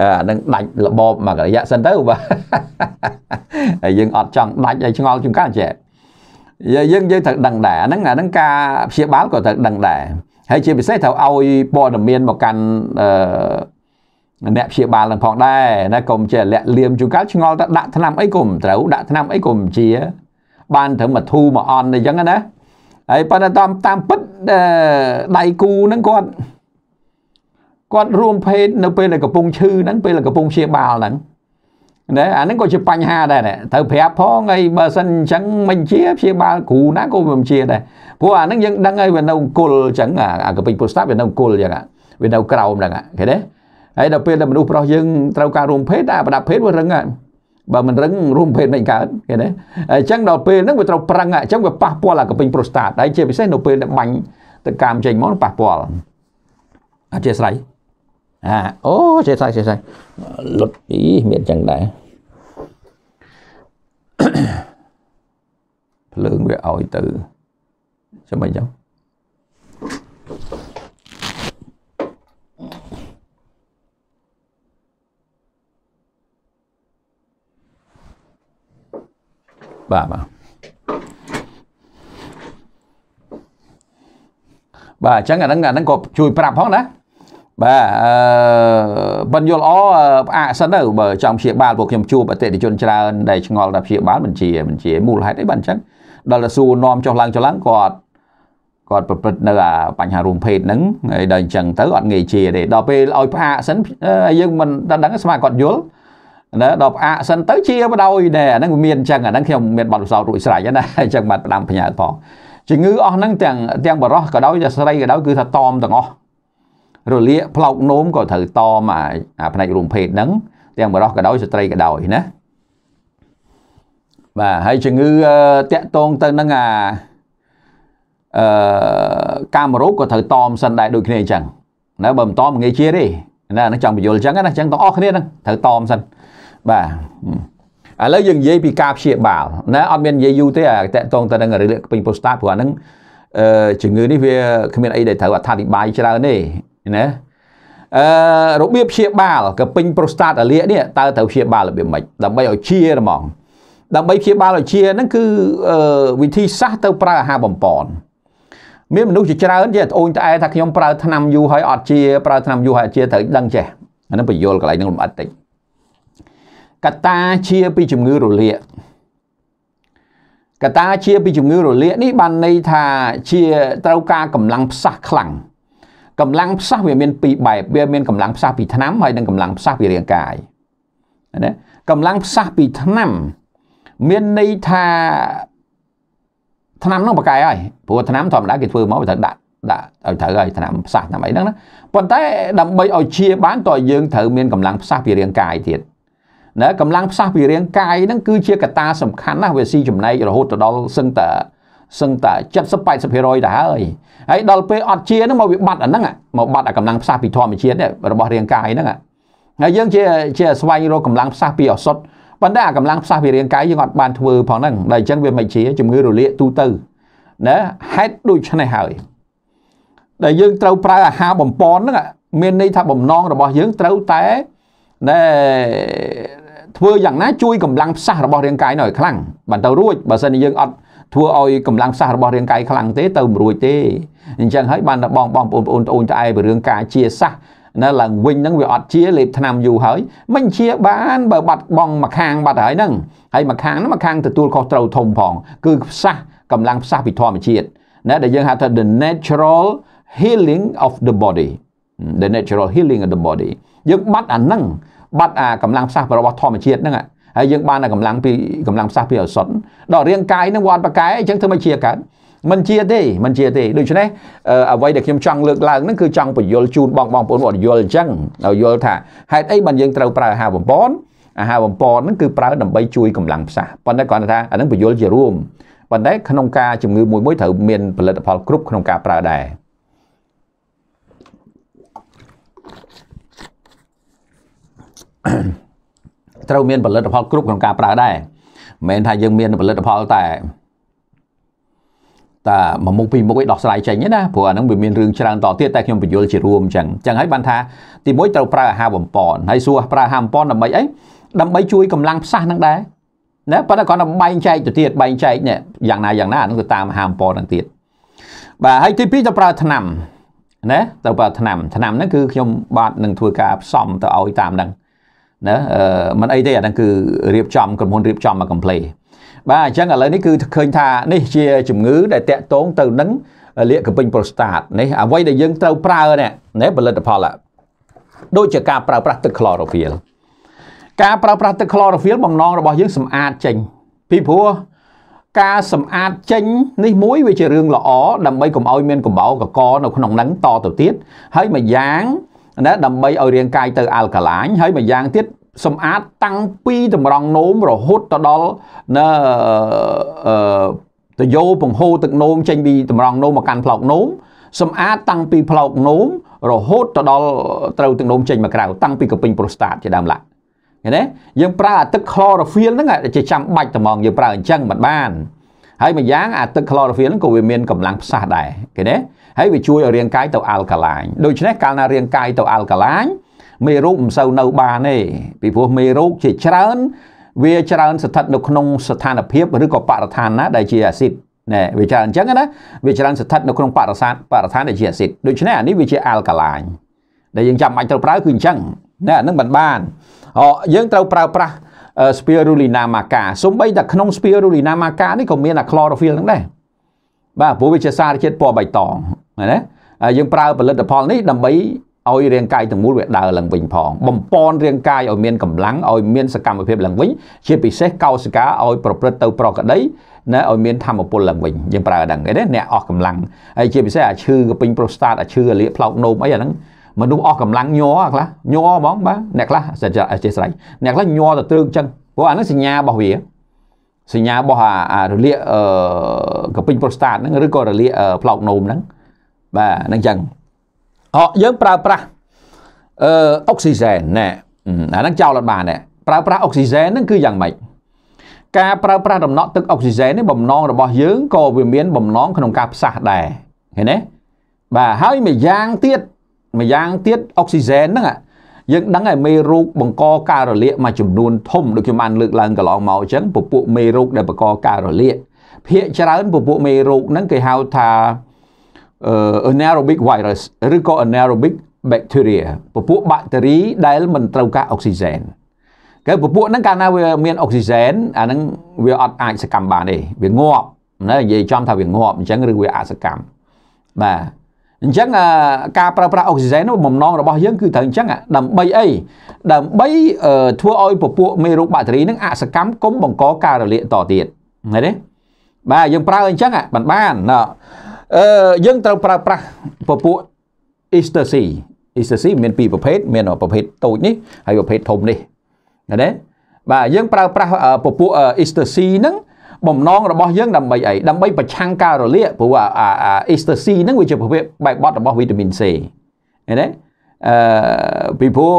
អានឹងដាច់របបមករយៈសិនទៅបាទហើយយើងអត់ចង់ដាច់ឲ្យឆ្ងល់ចង្កាចេះយើងយើងត្រូវដឹងដែរអាហ្នឹងអាហ្នឹងការព្យាបាលក៏ត្រូវដឹងដែរហើយជាពិសេសត្រូវឲ្យព័ត៌មានមកកាន់អឺអ្នកព្យាបាលនឹងផងដែរណាកុំជាលាក់លៀមជួនកាលឆ្ងល់តែដាក់ថ្នាំអីក៏មិនត្រូវដាក់ថ្នាំអីក៏មិនជា បានត្រឹមមកធូមកអន់អីចឹងណាហើយប៉ុន្តែតាមតាមពិតដៃគូនឹងគាត់គាត់រួមភេទនៅពេលដែលកំពុងឈឺហ្នឹងពេលដែលកំពុងព្យាបាលហ្នឹងណាអាហ្នឹងក៏ជាបញ្ហាដែរត្រូវប្រាប់ផងហើយបើសិនអញ្ចឹងមិនជាព្យាបាលគ្រូណាក៏មិនជាដែរព្រោះអាហ្នឹងយើងដឹងហើយវានៅអង្គុលអញ្ចឹងអាកពេញពុស្តាប់វានៅអង្គុលអញ្ចឹងវានៅក្រោមហ្នឹងឃើញទេហើយដល់ពេលដែលមនុស្សប្រុសយើងត្រូវការរួមភេទតែប្រដាប់ភេទវារឹងហើយបើមិនរឹងរួមភេទមិនកើតឃើញទេអញ្ចឹងដល់ពេលហ្នឹងវាត្រូវប្រឹងអញ្ចឹងវាប៉ះពាល់អាកពេញប្រូស្តាតហើយជាពិសេសនៅពេលដែលបាញ់ទៅកាមចេញមកប៉ះពាល់អធិស្ឋានអាអូចេះសាច់ចេះសាច់លុតពីមានចឹងដែរភ្លើងវាឲ្យទៅចាំមិនចឹងបាទបាទបាទអញ្ចឹងអាហ្នឹងអាហ្នឹងក៏ជួយប្រាប់ផងណាបាទអឺបានយល់អផ្អាកសិនទៅបើចង់ព្យាបាលពួកខ្ញុំជួបអតិថិជនច្រើនដែលឆ្ងល់ថាព្យាបាលមិនជាមិនជាមូលហេតុអីបានអញ្ចឹងដល់តែសួរនាំចុះឡើងចុះឡើងគាត់គាត់ប្រព្រឹត្តនៅអាបញ្ហារួមភេទហ្នឹងហើយដល់អញ្ចឹងទៅអត់ងាយជាទេដល់ពេលឲ្យផ្អាកសិនយើងមិនដឹងស្មាគាត់យល់ណាដល់ផ្អាកសិនទៅជាបដោយដែរអាហ្នឹងវាមានអញ្ចឹងអាហ្នឹងខ្ញុំមានបទពិសោធន៍រួចស្រេចណាអញ្ចឹងបាត់ផ្ដាំផ្ញើផងជំងឺអស់ហ្នឹងទាំងទាំងបរោះក៏ដោយស្រីក៏ដោយគឺថាតอมទាំងអស់រលាកផ្លោកនោមក៏ត្រូវតមកអាផ្នែករួមភេទហ្នឹងទាំងបរោះក៏ដោយស្ត្រីក៏ដោយណាបាទហើយជំងឺតាក់ទងទៅនឹងអាអឺកាមរោគក៏ត្រូវតមសិនដែរដូចគ្នាអញ្ចឹងណាបើមិនតមងាយជាទេណានឹងចង់បញ្យល់អញ្ចឹងណាអញ្ចឹងទាំងអស់គ្នានឹងត្រូវតមសិនបាទឥឡូវយើងនិយាយពីការព្យាបាលណាអត់មាននិយាយយូរទេអាតកតងទៅនឹងរឿងពេញពូស្តាតព្រោះអាហ្នឹងអឺជំងឺនេះវាគ្មានអីដែលត្រូវអត្ថាធិប្បាយច្រើនទេណាអឺរបៀបព្យាបាលក៏ពេញប្រូស្តាតអាលៀកនេះតើត្រូវព្យាបាលរបៀបម៉េចដើម្បីឲ្យជាហ្មង ដើម្បីព្យាបាលឲ្យជាហ្នឹងគឺវិធីសាស្ត្រទៅប្រើអាហារបំប៉នមានមនុស្សជាច្រើនចេះត្អូញត្អែថាខ្ញុំប្រើថ្នាំយូរហើយអត់ជា ប្រើថ្នាំយូរហើយអត់ជាត្រូវដឹងចេះអានឹងបញ្យល់កន្លែងហ្នឹងលំអិតតិចកតាជាពីជំងឺរលាកកតាជាពីជំងឺរលាកនេះបានន័យថាជាត្រូវការកម្លាំងផ្សះខ្លាំងកម្លាំងផ្សះវាមាន ពីរបែបវាមានកម្លាំងផ្សះពីឆ្នាំហើយនិងកម្លាំងផ្សះពីរាងកាយណាកម្លាំងផ្សះពីឆ្នាំមានន័យថាឆ្នាំនោះបកកាយហើយព្រោះឆ្នាំធម្មតាគេធ្វើមកវាត្រូវដាក់ដាក់ឲ្យត្រូវហើយឆ្នាំផ្សះឆ្នាំអីហ្នឹងណាប៉ុន្តែដើម្បីឲ្យជា បានតើយើងត្រូវមានកម្លាំងផ្សះពីរាងកាយទៀតណាកម្លាំងផ្សះពីរាងកាយហ្នឹងគឺជាកត្តាសំខាន់ណាស់វាស៊ីចំណែករហូតទៅដល់សឹងតែសឹងតែ70 80%ទៅហើយហើយដល់ពេលអត់ជាហ្នឹងមកវាបាត់អាហ្នឹងមកបាត់អាកម្លាំងផ្សះពីធម្មជាតិរបស់រាងកាយហ្នឹងហើយយើងជា ជា ស្វែងរកកម្លាំងផ្សះពីអសុទ្ធប៉ុន្តែអាកម្លាំងផ្សះពីរាងកាយយើងអត់បានធ្វើផងហ្នឹងដល់អញ្ចឹងវាមិនជាជំងឺរលាកទូទៅណាហេតុដូច្នេះហើយដែលយើងត្រូវប្រើអាហារបំពន់ហ្នឹងមានន័យថាបំណងរបស់យើងត្រូវតែណែធ្វើយ៉ាងណាជួយកម្លាំងផ្សះរបស់រាងកាយនៅឲ្យខ្លាំងបានទៅរួចបើមិនយើងអត់ធ្វើឲ្យកម្លាំងសាសរបស់រាងកាយខ្លាំងទេទៅមិនរួចទេអញ្ចឹងហើយបានបងបងប្អូនប្អូនត្អូនត្អែពីរឿងការជាសាសនៅឡើងវិញហ្នឹងវាអត់ជាលេបឆ្នាំយូរហើយមិនជា បាន បើបាត់បងមួយខាងបាត់ហើយហ្នឹងហើយមួយខាងហ្នឹងមួយខាងទទួលខុសត្រូវធំផងគឺផ្សះកម្លាំងផ្សះពីធម្មជាតិណាដែលយើងហៅថា the natural healing of the body the natural healing of the body យើងបាត់អាហ្នឹងបាត់អាកម្លាំងផ្សះរបស់ធម្មជាតិហ្នឹងហើយយើងបានតែកម្លាំងពីកម្លាំងផ្សះពីអសុទ្ធដល់រាងកាយនឹងវាត់ប្រកែអញ្ចឹងធ្វើមិនជាកើតមិនជាទេមិនជាទេដូច្នេះអ្វីដែលខ្ញុំចង់លើកឡើងហ្នឹងគឺចង់បញ្យល់ជូនបងបងប្អូនអត់យល់អញ្ចឹងឲ្យយល់ថាហេតុអីបានយើងត្រូវប្រើអាហារបំពន់អាហារបំពន់ហ្នឹងគឺប្រើដើម្បីជួយកម្លាំងផ្សះប៉ុន្តែគាត់ថាអាហ្នឹងបញ្យល់ជារួមប៉ុន្តែក្នុងការជំងឺមួយមួយត្រូវមានផលិតផលគ្រប់ក្នុងការប្រើដែរអឺត្រូវមានផលិតផលគ្រប់ក្នុងការប្រើដែរមិនមែនថាយើងមានផលិតផលតែតែមួយមុខពីរមុខឯងដោះស្រាយចេញណាព្រោះអាហ្នឹងវាមានរឿងច្រើនតទៀតតែខ្ញុំបញ្យល់ជារួមអញ្ចឹងអញ្ចឹងហើយបានថាទីមួយត្រូវប្រើអាហារបំពន់ហើយសួរប្រើអាហារបំពន់ដើម្បីអីដើម្បីជួយកម្លាំងផ្សះហ្នឹងដែរណាប៉ុន្តែគាត់បែងចែកទៅទៀតបែងចែកនេះយ៉ាងណាយ៉ាងណាហ្នឹងទៅតាមអាហារបំពន់ហ្នឹងទៀតបាទហើយទីពីរទៅប្រើថ្នាំណាទៅប្រើថ្នាំ ថ្នាំហ្នឹងគឺខ្ញុំបាទនឹងធ្វើការផ្សំទៅឲ្យតាមហ្នឹងណាមិនអីទេអាហ្នឹងគឺរៀបចំក្រុមហ៊ុនរៀបចំមក complain បាទអញ្ចឹងឥឡូវនេះគឺឃើញថានេះជាជំងឺដែលតាក់ទងទៅនឹងលាកកំពេញប្រូស្តាតនេះអ្វីដែលយើងត្រូវប្រើនេះណាផលិតផល ដូចជាការប្រើប្រាស់ទឹក chlorophyll ការប្រើប្រាស់ទឹក chlorophyll បំណងរបស់យើងសម្អាតចេញពីព្រោះការសម្អាតចេញនេះមួយវាជារឿងល្អដើម្បីកុំឲ្យមានកំបោរកកនៅក្នុងហ្នឹងតទៅទៀតហើយមួយយ៉ាងណាដើម្បីឲ្យរាងកាយទៅអាល់កាឡាញហើយម្យ៉ាងទៀតសម្អាតតាំងពីតម្រង់នោមរហូតទៅដល់នៅអឺតយោពង្ហូរទឹកនោមចេញពី តម្រង់នោមមកកាន់ផ្លោកនោមសម្អាតតាំងពីផ្លោកនោមរហូតទៅដល់ត្រូវទឹកនោមចេញមកក្រៅតាំងពីកពិញប្រូស្តាតជាដើមឡាក់ឃើញទេយើងប្រើអាទឹក chlorophyll ហ្នឹងជាចាំបាច់តែហ្មងយើងប្រើអញ្ចឹងមិនបានហើយម្យ៉ាងអាទឹក chlorophyll ហ្នឹងក៏វាមានកម្លាំងផ្សះដែរឃើញទេហើយវាជួយឲ្យរាងកាយទៅអាល់កាឡាញដូច្នេះកាលណារាងកាយទៅអាល់កាឡាញមេរោគមិនសូវនៅបានទេពីព្រោះមេរោគជាច្រើន វាច្រើន ស្ថិតនៅក្នុងស្ថានភាពឬក៏បរិស្ថានណាដែលជាអាស៊ីតណែវាច្រើនអញ្ចឹងណាវាច្រើនស្ថិតនៅក្នុងបរិសាទបរិស្ថានដែលជាអាស៊ីតដូច្នេះអានេះវាជាអាល់កាឡាញដែលយើងចាំបាច់ត្រូវប្រើគឺអញ្ចឹងណែអានឹងមិនបានអយើងត្រូវប្រើប្រាស់ spirulina maca សំបីតែក្នុង spirulina maca នេះក៏មានអា chlorophyll ហ្នឹងដែរបាទព្រោះវាជាសារជាតិពណ៌បៃតងណាយើងប្រើផលិតផលនេះដើម្បីឲ្យរាងកាយទាំងមូលវាដើរឡើងវិញផងបំពន់រាងកាយឲ្យមានកម្លាំងឲ្យមានសកម្មភាពឡើងវិញជាពិសេសកោសិកាឲ្យប្រព្រឹត្តទៅប្រក្រតីណាឲ្យមានធម្មពលឡើងវិញយើងប្រើដល់គេណាអ្នកអស់កម្លាំងហើយជាពិសេសអាឈឺកពេញប្រូស្តាតអាឈឺអាលាកផ្លោកនោមអីអាហ្នឹងមនុស្សអស់កម្លាំងញ័រខ្លះញ័រហ្មងបាទអ្នកខ្លះសេចក្ដីអចេស្រ័យអ្នកខ្លះញ័រទៅទ្រើកចឹងព្រោះអាហ្នឹងសញ្ញារបស់វាសញ្ញារបស់អារលាកកពេញប្រូស្តាតហ្នឹងឬក៏រលាកផ្លោកនោមហ្នឹងបាទហ្នឹងចឹងអកយើងប្រើប្រាស់អឺអុកស៊ីសែនណែអាហ្នឹងចោលអត់បានណែប្រើប្រាស់អុកស៊ីសែនហ្នឹងគឺយ៉ាងម៉េចការប្រើប្រាស់ដំណក់ទឹកអុកស៊ីសែននេះបំណងរបស់យើងក៏វាមានបំណងក្នុងការផ្សះដែរឃើញទេបាទហើយមួយយ៉ាងទៀតម្យ៉ាងទៀតអុកស៊ីសែនហ្នឹងយើងដឹងហើយមេរោគបង្ក ការរលាកមួយចំនួនធំដូចខ្ញុំបានលើកឡើងកន្លងមកអញ្ចឹងពពួកមេរោគដែលបង្កការរលាកភាគច្រើនពពួកមេរោគហ្នឹងគេហៅថា anaerobic virus ឬក៏ anaerobic bacteria ពពួកបាក់តេរីដែល មិនត្រូវការអុកស៊ីហ្សែនកើពពួកហ្នឹងកាលណាវាមានអុកស៊ីហ្សែនអាហ្នឹងវាអត់អាចសកម្មបានទេវាងាប់ណានិយាយចំថាវាងាប់អញ្ចឹងឬវាអសកម្មបាទអញ្ចឹងការប្រើប្រាស់អុកស៊ីហ្សែននោះបំណងរបស់យើងគឺត្រូវអញ្ចឹងដើម្បីអីដើម្បីធ្វើឲ្យពពួកមេរោគបាក់តេរីហ្នឹងអសកម្មគុំបង្កការរលាកតទៀតឃើញទេបាទយើងប្រើអញ្ចឹងមិនបានណាអឺយើងត្រូវប្រើប្រាស់ពពួក ecstasy ecstasy មានពីរប្រភេទមានប្រភេទតូចនេះហើយប្រភេទធំនេះឃើញទេបាទយើងប្រើប្រាស់ពពួក ecstasy ហ្នឹង បំណងរបស់យើងដើម្បីអីដើម្បីប្រឆាំងការរលាកព្រោះអា ecstasy ហ្នឹងវាជាប្រភេទបែបបត់របស់វីតាមីន C ឃើញទេអឺពីព្រោះ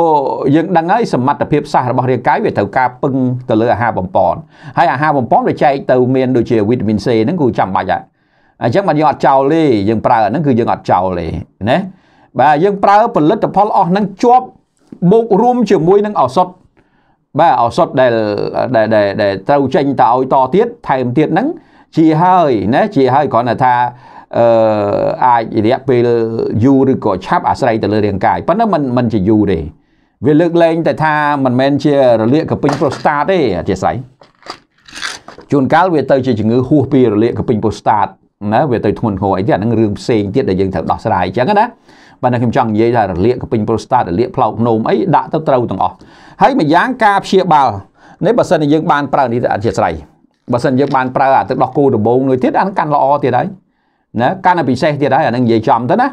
យើងដឹងហើយសមត្ថភាពសាស្ត្ររបស់រាងកាយវាត្រូវការពឹង ទៅលើអាហារបំពន់ហើយអាហារបំពន់វាចែកទៅមានដូចជាវីតាមីន C ហ្នឹងគឺចាំបាច់ហើយអញ្ចឹងបានយើងអត់ចោលទេយើងប្រើអាហ្នឹងគឺយើងអត់ចោលទេណាបាទយើងប្រើផលិតផលអស់ហ្នឹងជាប់បូករួមជាមួយនឹងឱសថបាទឱសថដែលដែលដែលត្រូវចេញតឲ្យតទៀតថែមទៀតហ្នឹងជាហើយណាជាហើយគ្រាន់តែថាអឺអាចរយៈពេលយូរឬក៏ឆាប់អាស្រ័យទៅលើរាងកាយប៉ុន្តែมันมันជាយូរទេវាលើកលែងតែថាមិនមែនជារលាកកពិញប្រូស្តាតទេអធិស្ឋ័យជួនកាលវាទៅ ជាជំងឺហួសពីរលាកកពិញប្រូស្តាតណាវាទៅធ្ងន់ធ្ងរអីទៀតអានឹងរឿងផ្សេងទៀតដែលយើងត្រូវដោះស្រាយអញ្ចឹងណាបាទខ្ញុំចង់និយាយថារលាកកពេញប្រូស្តាតរលាកផ្លោកនោមអីដាក់ទៅត្រូវទាំងអស់ហើយម្យ៉ាងការព្យាបាលនេះបើសិនជាយើងបានប្រើនេះអធិស្ឋានបើសិនយើងបានប្រើអាទឹកដោះគោដំបងមួយទៀតអានឹងកាន់ល្អទៀតហើយណាកាន់តែពិសេសទៀតហើយអានឹងនិយាយចំទៅណា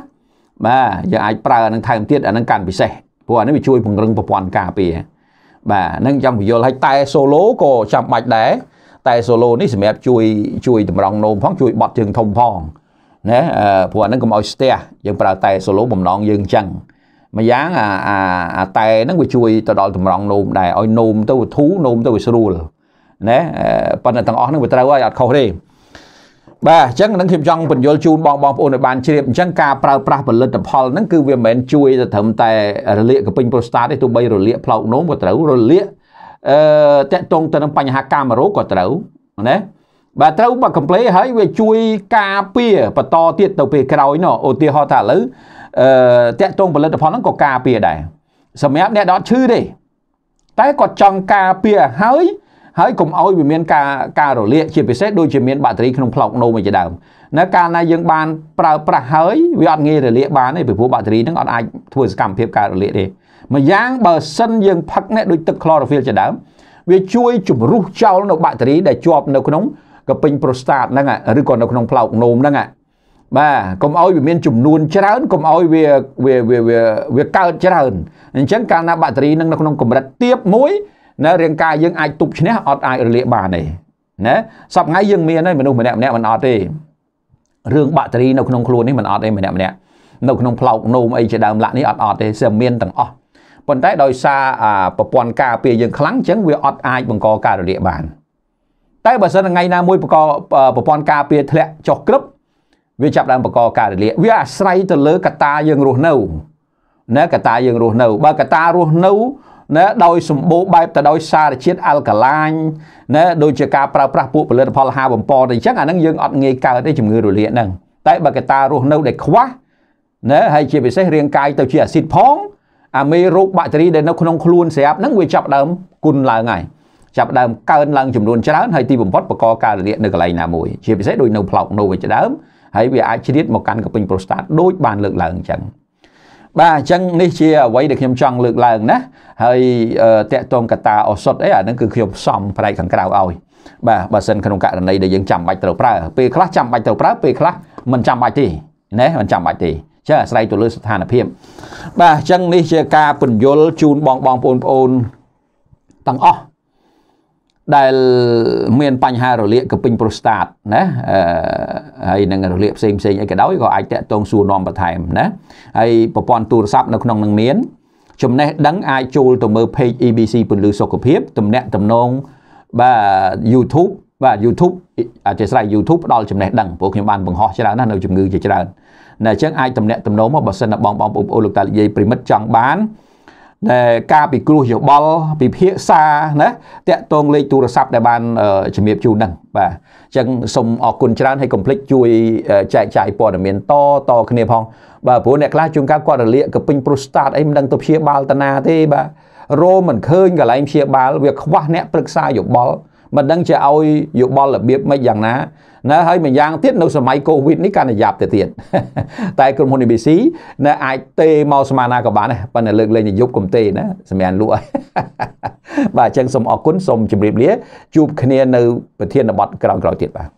បាទយើងអាចប្រើអានឹងថែមទៀតអានឹងកាន់ពិសេសព្រោះអានឹងវាជួយ ពង្រឹងប្រព័ន្ធការពារបាទនឹងចាំពយល់ឲ្យតែ solo ក៏ចាំបាច់ដែរតែ solo នេះសម្រាប់ជួយជួយតម្រង់នោមផងជួយបត់ជើងធំផងណាព្រោះអាហ្នឹងកុំឲ្យស្ទះយើងប្រើតែ solo បំណងយើងចឹងម្យ៉ាងអាអាតែហ្នឹងវាជួយទៅដល់តម្រង់នោមដែរឲ្យនោមទៅវាធូរនោមទៅវាស្រួលណាប៉ុន្តែទាំងអស់ហ្នឹងវាត្រូវហើយអត់ខុសទេបាទអញ្ចឹងនឹងខ្ញុំចង់បញ្យល់ជូនបងបងប្អូនឲ្យបានជ្រាបអញ្ចឹងការប្រើប្រាស់ផលិតផលហ្នឹងគឺវាមិនមែនជួយទៅត្រឹមតែរលាកកពេញប្រូស្តាតទេទោះបីរលាកផ្លោកនោមក៏ត្រូវរលាកអឺតកតងទៅនឹងបញ្ហាកាមេរ៉ូក៏ត្រូវណាបាទត្រូវបើកំ plei ហើយវាជួយការពារបន្តទៀតទៅពេលក្រោយនោះឧទាហរណ៍ថាឥឡូវអឺតកតងផលិតផលហ្នឹងក៏ការពារដែរសម្រាប់អ្នកដកឈឺទេតែគាត់ចង់ការពារហើយហើយកុំឲ្យវាមានការការរលាកជាពិសេសដូចជាមានបាក់តេរីក្នុងផ្លោកនោមជាដើមនៅកាលណាយើងបាន ប្រើប្រាស់ហើយវាអត់ងាយរលាក បានទេពីព្រោះបាក់តេរីហ្នឹងអត់អាចធ្វើសកម្មភាពការរលាកទេម្យ៉ាងបើសិនយើងផឹកនេះដូចទឹក chlorophyll ជាដើមវាជួយជំរុះចោលនៅបាក់តេរីដែលជាប់នៅក្នុងកពេញប្រូស្តាតហ្នឹងឬក៏នៅក្នុងផ្លោកនោមហ្នឹងបាទកុំឲ្យវាមានចំនួនច្រើនកុំឲ្យវាវាវាវាកើតច្រើនអញ្ចឹងកាលណាបាក់តេរីនឹងនៅ ក្នុងកម្រិតទាបមួយ នៅរាងកាយយើងអាចទប់ឈ្នះអត់អាចរលាកបានទេណាសពថ្ងៃយើងមានហើយមនុស្សម្នាក់ម្នាក់មិនអត់ទេរឿងបាក់តេរីនៅក្នុងខ្លួននេះមិនអត់ទេម្នាក់ម្នាក់នៅក្នុងផ្លោកនោមអីជាដើមឡាក់នេះអត់អត់ទេសើមានទាំងអស់ប៉ុន្តែដោយសារប្រព័ន្ធការពារយើងខ្លាំងអញ្ចឹងវាអត់អាចបង្កការរលាកបាន តែបើសិនថ្ងៃណាមួយបង្កប្រព័ន្ធការពារធ្លាក់ចុះក្រឹបវាចាប់ដើមបង្កការរលាក វាអាស្រ័យទៅលើកត្តាយើងរស់នៅណាកត្តាយើងរស់នៅបើកត្តារស់នៅណាដោយសម្បូរបែបទៅដោយ សារជាតិអាល់កាឡាញណាដូចជាការប្រើប្រាស់ពួកផលិតផលហាបំពងទៅអញ្ចឹងអាហ្នឹងយើងអត់ងាយកើតទេជំងឺរលាកហ្នឹងតែបើកត្តារស់នៅដែលខ្វះណាហើយជាពិសេសរាងកាយទៅជាអាស៊ីតផងអាមេរោគបាក់តេរីដែលនៅក្នុងខ្លួនស្រាប់ហ្នឹងវាចាប់ដើមគុណឡើងហើយចាប់ដើមកើនឡើងចំនួនច្រើនហើយទីបំផុតបង្កការរលាកនៅកន្លែងណាមួយជាពិសេសដូចនៅផ្លោកនោវិញដើមហើយវាអាចជ្រៀតមកកាន់កពេញប្រូស្តាតដូចបានលើកឡើងអញ្ចឹងបាទអញ្ចឹងនេះជាអ្វីដែលខ្ញុំចង់លើកឡើងណាហើយតកតងកតាអសុតអីអានឹងគឺខ្ញុំសំផ្នែកខាងក្រៅឲ្យបាទបើសិនក្នុងករណីដែលយើងចាំបាច់ត្រូវប្រើពេលខ្លះចាំបាច់ត្រូវប្រើពេលខ្លះមិនចាំបាច់ទេណាមិនចាំបាច់ទេចាអាស្រ័យទៅលើស្ថានភាពបាទអញ្ចឹងនេះជាការពន្យល់ជូនបងបងប្អូនប្អូនទាំងអស់ដែលមានបញ្ហារលាកកពិញប្រូស្តាតណាហើយនឹងរលាកផ្សេងផ្សេងអីក៏ដោយក៏អាចតកតងសួរនាំបន្ថែមណាហើយប្រព័ន្ធទូរស័ព្ទនៅក្នុងនឹងមានចំណេះដឹងអាចចូលទៅមើល page EBC ពន្លឺសុខភាពតំណាក់តំណងបាទ YouTube បាទ YouTube អាចស្រ័យ YouTube ផ្ដល់ចំណេះដឹងព្រោះខ្ញុំបានបង្ហោះច្រើនណាស់នៅជំងឺជាច្រើនណាអញ្ចឹងអាចតំណាក់តំណងមកបើសិនណាបងបងប្អូនលោកតានិយាយប្រិមិត្តចង់បាននៃការពិគ្រោះយោបល់ពិភាក្សាណាតាក់ទងលេខទូរស័ព្ទដែលបានជំរាបជូនហ្នឹងបាទអញ្ចឹងសូមអរគុណច្រើនហើយកុំភ្លេចជួយចែកចាយព័ត៌មានតតគ្នាផងបាទព្រោះអ្នកខ្លះជួនកាលគាត់រលាកកពេញប្រូស្តាតអីមិនដឹងទៅព្យាបាលតាណាទេបាទរោមមិនឃើញកន្លែងព្យាបាលវាខ្វះអ្នកប្រឹក្សាយោបល់មិនដឹងជាឲ្យយោបល់របៀបម៉េចយ៉ាងណាណាហើយម្យ៉ាងទៀតនៅសម័យកូវីដនេះកាន់តែយ៉ាប់ទៅទៀតតែក្រុមហ៊ុន ABC ណាអាចទេមកស្មារណាក៏បានដែរប៉ុន្តែលើកលែងនយប់កុំទេណាសម្រាប់លក់ហើយបាទអញ្ចឹងសូមអរគុណសូមជម្រាបលាជួបគ្នានៅប្រធានបទក្រោយៗទៀតបាទ